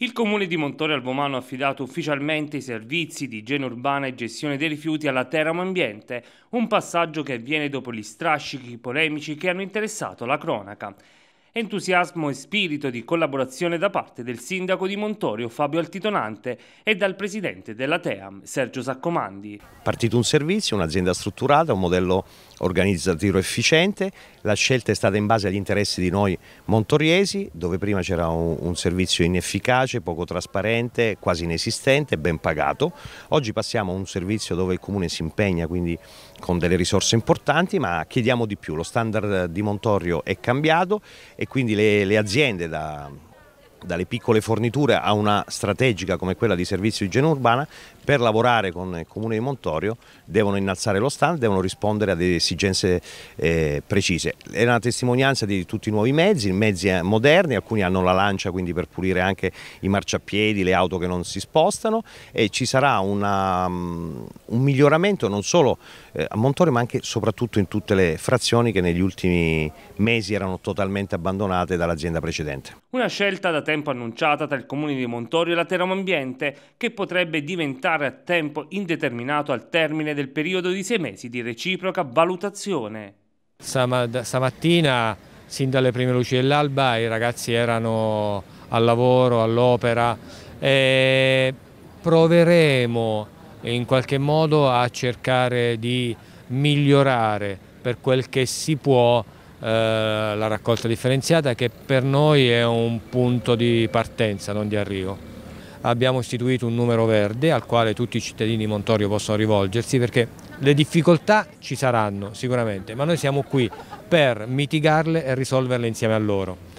Il comune di Montore Albomano ha affidato ufficialmente i servizi di igiene urbana e gestione dei rifiuti alla Teramo Ambiente, un passaggio che avviene dopo gli strascichi polemici che hanno interessato la cronaca entusiasmo e spirito di collaborazione da parte del sindaco di Montorio Fabio Altitonante e dal presidente della TEAM Sergio Saccomandi. Partito un servizio, un'azienda strutturata, un modello organizzativo efficiente, la scelta è stata in base agli interessi di noi montoriesi, dove prima c'era un, un servizio inefficace, poco trasparente, quasi inesistente, ben pagato, oggi passiamo a un servizio dove il comune si impegna quindi con delle risorse importanti, ma chiediamo di più, lo standard di Montorio è cambiato e quindi le, le aziende da, dalle piccole forniture a una strategica come quella di servizio di igiene urbana, per lavorare con il comune di Montorio devono innalzare lo stand, devono rispondere ad esigenze eh, precise. È una testimonianza di tutti i nuovi mezzi, mezzi eh, moderni, alcuni hanno la lancia quindi per pulire anche i marciapiedi, le auto che non si spostano e ci sarà una, mm, un miglioramento non solo eh, a Montorio ma anche e soprattutto in tutte le frazioni che negli ultimi mesi erano totalmente abbandonate dall'azienda precedente. Una scelta da tempo annunciata tra il comune di Montorio e la Teramo Ambiente, che potrebbe diventare a tempo indeterminato al termine del periodo di sei mesi di reciproca valutazione. Stamattina, sin dalle prime luci dell'alba, i ragazzi erano al lavoro, all'opera e proveremo in qualche modo a cercare di migliorare per quel che si può eh, la raccolta differenziata che per noi è un punto di partenza, non di arrivo. Abbiamo istituito un numero verde al quale tutti i cittadini di Montorio possono rivolgersi perché le difficoltà ci saranno sicuramente, ma noi siamo qui per mitigarle e risolverle insieme a loro.